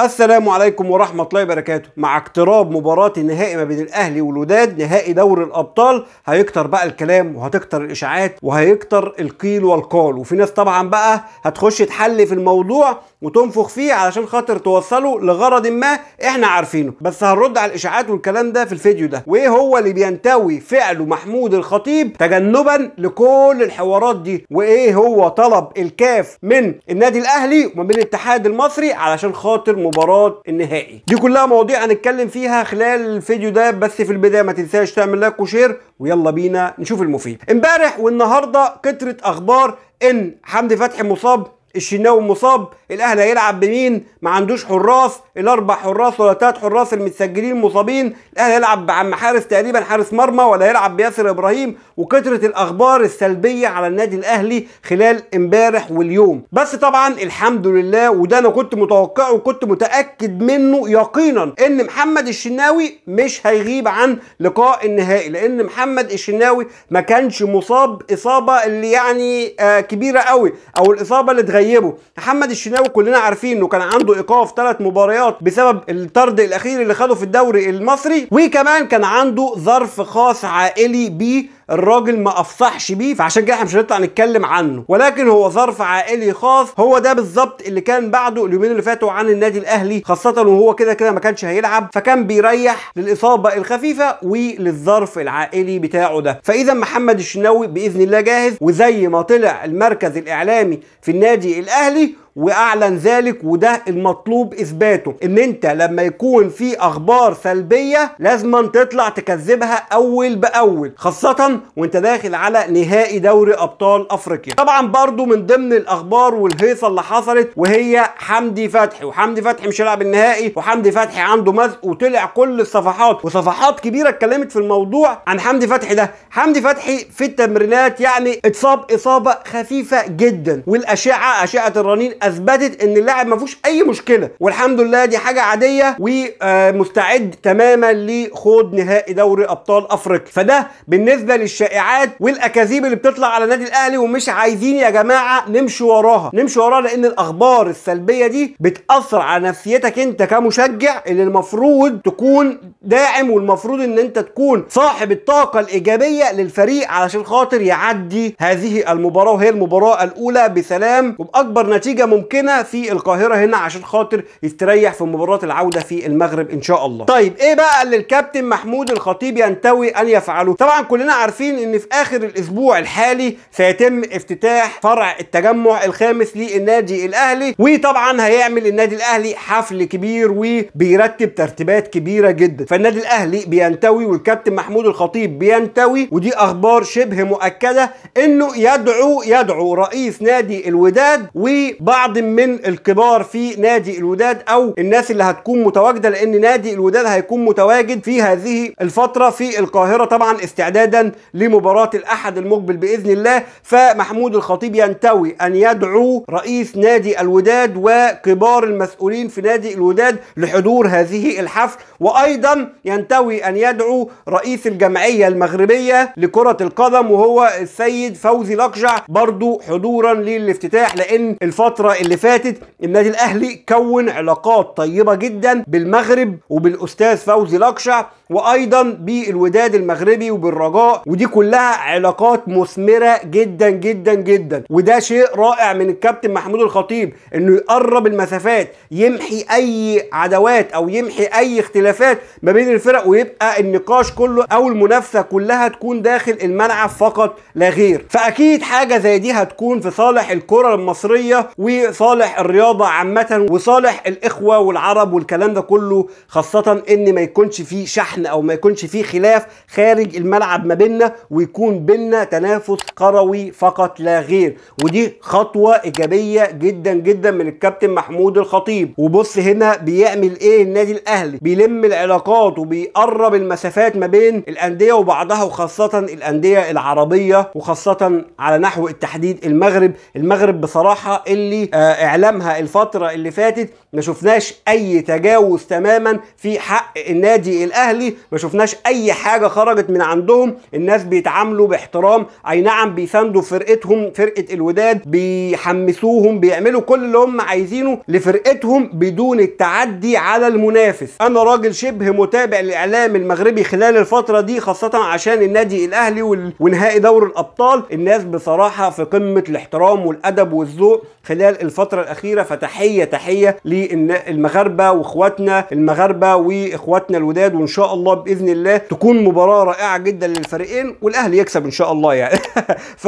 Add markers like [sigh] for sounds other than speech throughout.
السلام عليكم ورحمة الله وبركاته مع اقتراب مباراة النهائي ما بين الأهلي والوداد نهائي دوري الأبطال هيكتر بقى الكلام وهتكتر الإشاعات وهيكتر القيل والقال وفي ناس طبعا بقى هتخش تحل في الموضوع وتنفخ فيه علشان خاطر توصله لغرض ما احنا عارفينه بس هنرد على الإشاعات والكلام ده في الفيديو ده وإيه هو اللي بينتوي فعله محمود الخطيب تجنبا لكل الحوارات دي وإيه هو طلب الكاف من النادي الأهلي ومن الاتحاد المصري علشان خاطر مباراه النهائي دي كلها مواضيع هنتكلم فيها خلال الفيديو ده بس في البدايه ما تنساش تعمل لايك وشير ويلا بينا نشوف المفيد امبارح والنهارده كترة اخبار ان حمدي فتحي مصاب الشناوي مصاب الاهلي هيلعب بمين ما عندوش حراس الاربع حراس ولا ثلاث حراس المتسجلين مصابين الاهلي هيلعب بعم حارس تقريبا حارس مرمى ولا هيلعب بياسر ابراهيم وكثره الاخبار السلبيه على النادي الاهلي خلال امبارح واليوم بس طبعا الحمد لله وده انا كنت متوقعه وكنت متاكد منه يقينا ان محمد الشناوي مش هيغيب عن لقاء النهائي لان محمد الشناوي ما كانش مصاب اصابه اللي يعني آه كبيره قوي او الاصابه اللي طيبه محمد الشناوي كلنا عارفين انه كان عنده ايقاف ثلاث مباريات بسبب الطرد الاخير اللي خده في الدوري المصري وكمان كان عنده ظرف خاص عائلي بيه الراجل ما افصحش بيه فعشان كده احنا مش هنطلع نتكلم عنه ولكن هو ظرف عائلي خاص هو ده بالظبط اللي كان بعده اليومين اللي فاتوا عن النادي الاهلي خاصه وهو كده كده ما كانش هيلعب فكان بيريح للاصابه الخفيفه وللظرف العائلي بتاعه ده فاذا محمد الشناوي باذن الله جاهز وزي ما طلع المركز الاعلامي في النادي الاهلي واعلن ذلك وده المطلوب اثباته ان انت لما يكون في اخبار سلبيه لازما تطلع تكذبها اول باول خاصه وانت داخل على نهائي دوري ابطال افريقيا طبعا برضو من ضمن الاخبار والهيصه اللي حصلت وهي حمدي فتحي وحمدي فتحي مش هيلعب النهائي وحمدي فتحي عنده مزق وطلع كل الصفحات وصفحات كبيره اتكلمت في الموضوع عن حمدي فتحي ده حمدي فتحي في التمرينات يعني اتصاب اصابه خفيفه جدا والاشعه اشعه الرنين اثبتت ان اللاعب ما فيهوش اي مشكله والحمد لله دي حاجه عاديه ومستعد تماما لخوض نهائي دوري ابطال افريقيا فده بالنسبه للشائعات والاكاذيب اللي بتطلع على النادي الاهلي ومش عايزين يا جماعه نمشي وراها نمشي وراها لان الاخبار السلبيه دي بتاثر على نفسيتك انت كمشجع اللي المفروض تكون داعم والمفروض ان انت تكون صاحب الطاقه الايجابيه للفريق علشان خاطر يعدي هذه المباراه وهي المباراه الاولى بسلام وباكبر نتيجه ممكنه في القاهره هنا عشان خاطر يستريح في مباراه العوده في المغرب ان شاء الله طيب ايه بقى اللي الكابتن محمود الخطيب ينتوي ان يفعله طبعا كلنا عارفين ان في اخر الاسبوع الحالي سيتم افتتاح فرع التجمع الخامس للنادي الاهلي وطبعا هيعمل النادي الاهلي حفل كبير وبيرتب ترتيبات كبيره جدا فالنادي الاهلي بينتوي والكابتن محمود الخطيب بينتوي ودي اخبار شبه مؤكده انه يدعو يدعو رئيس نادي الوداد وبعض بعض من الكبار في نادي الوداد او الناس اللي هتكون متواجده لان نادي الوداد هيكون متواجد في هذه الفتره في القاهره طبعا استعدادا لمباراه الاحد المقبل باذن الله فمحمود الخطيب ينتوي ان يدعو رئيس نادي الوداد وكبار المسؤولين في نادي الوداد لحضور هذه الحفل وايضا ينتوي ان يدعو رئيس الجمعيه المغربيه لكره القدم وهو السيد فوزي لقجع برضو حضورا للافتتاح لان الفتره الفترة اللي فاتت النادي الأهلي كون علاقات طيبة جدا بالمغرب وبالأستاذ فوزي لقشع وايضا بالوداد المغربي وبالرجاء ودي كلها علاقات مثمره جدا جدا جدا وده شيء رائع من الكابتن محمود الخطيب انه يقرب المسافات يمحي اي عداوات او يمحي اي اختلافات ما بين الفرق ويبقى النقاش كله او المنافسه كلها تكون داخل الملعب فقط لا غير فاكيد حاجه زي دي هتكون في صالح الكره المصريه وصالح الرياضه عامه وصالح الاخوه والعرب والكلام ده كله خاصه ان ما يكونش في شحن بيننا او ما يكونش فيه خلاف خارج الملعب ما بيننا ويكون بيننا تنافس كروي فقط لا غير ودي خطوه ايجابيه جدا جدا من الكابتن محمود الخطيب وبص هنا بيعمل ايه النادي الاهلي بيلم العلاقات وبيقرب المسافات ما بين الانديه وبعضها وخاصه الانديه العربيه وخاصه على نحو التحديد المغرب المغرب بصراحه اللي آه، اعلامها الفتره اللي فاتت ما شفناش اي تجاوز تماما في حق النادي الاهلي دي ما شفناش اي حاجه خرجت من عندهم الناس بيتعاملوا باحترام اي نعم بيساندوا فرقتهم فرقه الوداد بيحمسوهم بيعملوا كل اللي هم عايزينه لفرقتهم بدون التعدي على المنافس انا راجل شبه متابع للاعلام المغربي خلال الفتره دي خاصه عشان النادي الاهلي ونهائي دوري الابطال الناس بصراحه في قمه الاحترام والادب والذوق خلال الفتره الاخيره فتحيه تحيه للمغاربه واخواتنا المغاربه واخواتنا الوداد وان شاء شاء الله باذن الله تكون مباراه رائعه جدا للفريقين والاهلي يكسب ان شاء الله يعني [laughs]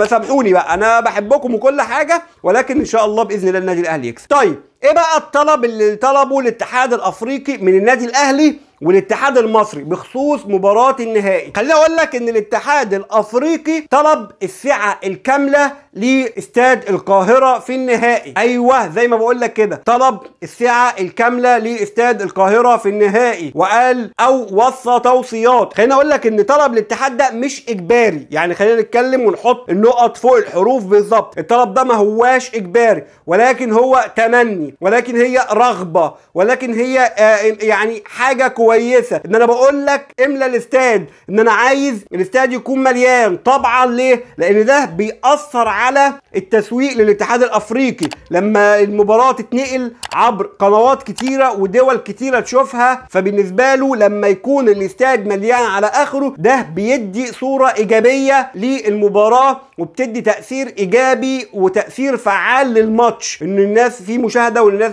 فسامحوني بقى انا بحبكم وكل حاجه ولكن ان شاء الله باذن الله النادي الاهلي يكسب طيب ايه بقى الطلب اللي طلبه الاتحاد الافريقي من النادي الاهلي والاتحاد المصري بخصوص مباراه النهائي خليني اقول لك ان الاتحاد الافريقي طلب السعه الكامله لاستاد القاهره في النهائي ايوه زي ما بقول لك كده طلب السعه الكامله لاستاد القاهره في النهائي وقال او وصى توصيات خليني اقول لك ان طلب الاتحاد ده مش اجباري يعني خلينا نتكلم ونحط النقط فوق الحروف بالظبط الطلب ده ما هواش اجباري ولكن هو تمني ولكن هي رغبه ولكن هي آه، يعني حاجه كويسه كويسه ان انا بقول لك املى الاستاد ان انا عايز الاستاد يكون مليان طبعا ليه لان ده بيأثر على التسويق للاتحاد الافريقي لما المباراه تتنقل عبر قنوات كتيره ودول كتيره تشوفها فبالنسبه له لما يكون الاستاد مليان على اخره ده بيدي صوره ايجابيه للمباراه وبتدي تاثير ايجابي وتاثير فعال للماتش ان الناس في مشاهده والناس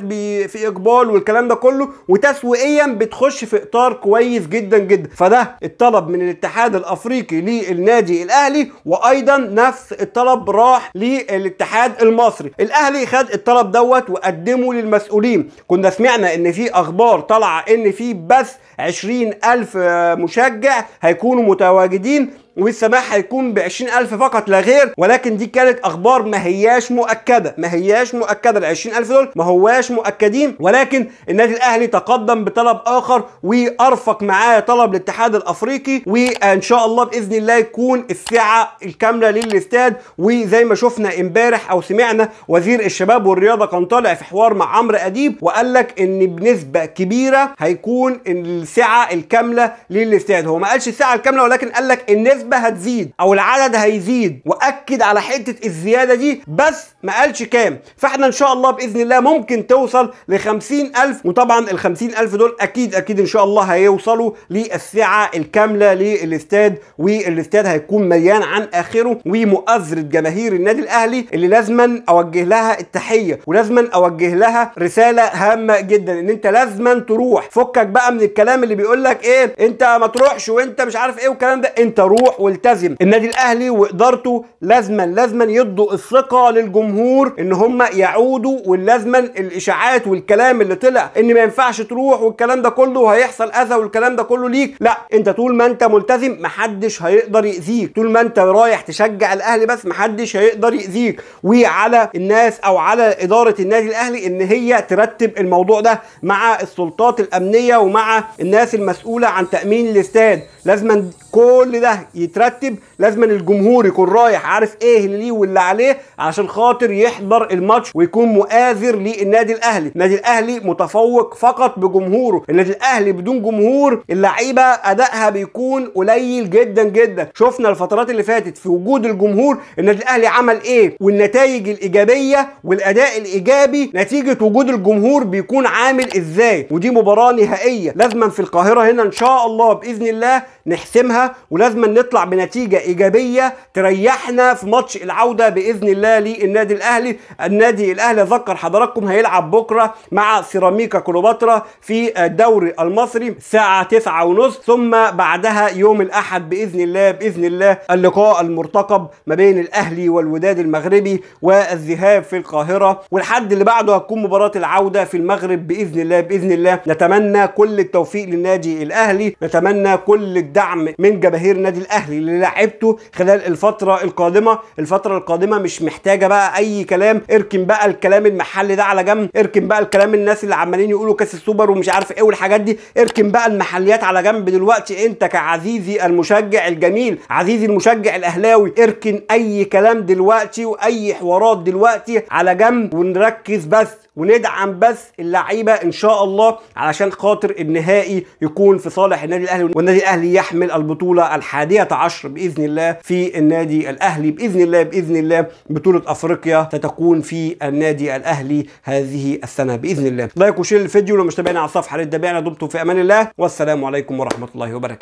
في اقبال والكلام ده كله وتسويقيا بتخش في اطار كويس جدا جدا فده الطلب من الاتحاد الافريقي للنادي الاهلي وايضا نفس الطلب راح للاتحاد المصري الاهلي خد الطلب دوت وقدمه للمسؤولين كنا سمعنا ان في اخبار طالعه ان في بس 20000 مشجع هيكونوا متواجدين والسماح هيكون ب 20000 فقط لا غير ولكن دي كانت اخبار ما هياش مؤكده ما هياش مؤكده ال 20000 دول ما هواش مؤكدين ولكن النادي الاهلي تقدم بطلب اخر وارفق معاه طلب الاتحاد الافريقي وان شاء الله باذن الله يكون السعه الكامله للاستاد وزي ما شفنا امبارح او سمعنا وزير الشباب والرياضه كان طالع في حوار مع عمرو اديب وقال لك ان بنسبه كبيره هيكون السعه الكامله للاستاد هو ما قالش السعه الكامله ولكن قال لك النسبه النسبه هتزيد او العدد هيزيد واكد على حته الزياده دي بس ما قالش كام فاحنا ان شاء الله باذن الله ممكن توصل ل 50000 وطبعا ال 50000 دول اكيد اكيد ان شاء الله هيوصلوا للسعه الكامله للاستاد والاستاد هيكون مليان عن اخره ومؤازره جماهير النادي الاهلي اللي لازما اوجه لها التحيه ولازما اوجه لها رساله هامه جدا ان انت لازما تروح فكك بقى من الكلام اللي بيقول لك ايه انت ما تروحش وانت مش عارف ايه والكلام ده انت روح والتزم النادي الاهلي وادارته لازما لازما يدوا الثقه للجمهور ان هم يعودوا ولازما الاشاعات والكلام اللي طلع ان ما ينفعش تروح والكلام ده كله وهيحصل اذى والكلام ده كله ليك لا انت طول ما انت ملتزم محدش هيقدر ياذيك طول ما انت رايح تشجع الاهلي بس محدش هيقدر ياذيك وعلى الناس او على اداره النادي الاهلي ان هي ترتب الموضوع ده مع السلطات الامنيه ومع الناس المسؤوله عن تامين الاستاد لازما كل ده يترتب لازم الجمهور يكون رايح عارف ايه اللي ليه واللي عليه عشان خاطر يحضر الماتش ويكون مؤازر للنادي الاهلي النادي الاهلي متفوق فقط بجمهوره النادي الاهلي بدون جمهور اللعيبه ادائها بيكون قليل جدا جدا شفنا الفترات اللي فاتت في وجود الجمهور النادي الاهلي عمل ايه والنتائج الايجابيه والاداء الايجابي نتيجه وجود الجمهور بيكون عامل ازاي ودي مباراه نهائيه لازما في القاهره هنا ان شاء الله باذن الله نحسمها ولازم نطلع بنتيجه ايجابيه تريحنا في ماتش العوده باذن الله للنادي الاهلي النادي الاهلي اذكر حضراتكم هيلعب بكره مع سيراميكا كليوباترا في الدوري المصري الساعه تسعة ونص ثم بعدها يوم الاحد باذن الله باذن الله اللقاء المرتقب ما بين الاهلي والوداد المغربي والذهاب في القاهره والحد اللي بعده هتكون مباراه العوده في المغرب باذن الله باذن الله نتمنى كل التوفيق للنادي الاهلي نتمنى كل الد... الدعم من جماهير النادي الاهلي للاعيبته خلال الفتره القادمه الفتره القادمه مش محتاجه بقى اي كلام اركن بقى الكلام المحلي ده على جنب اركن بقى الكلام الناس اللي عمالين يقولوا كاس السوبر ومش عارف ايه والحاجات دي اركن بقى المحليات على جنب دلوقتي انت كعزيزي المشجع الجميل عزيزي المشجع الاهلاوي اركن اي كلام دلوقتي واي حوارات دلوقتي على جنب ونركز بس وندعم بس اللعيبه ان شاء الله علشان خاطر النهائي يكون في صالح النادي الاهلي والنادي الاهلي يحمل البطوله الحادية عشر باذن الله في النادي الاهلي باذن الله باذن الله بطوله افريقيا ستكون في النادي الاهلي هذه السنه باذن الله لايك وشير الفيديو لو مش تابعنا على الصفحه للتابعنا دمتم في امان الله والسلام عليكم ورحمه الله وبركاته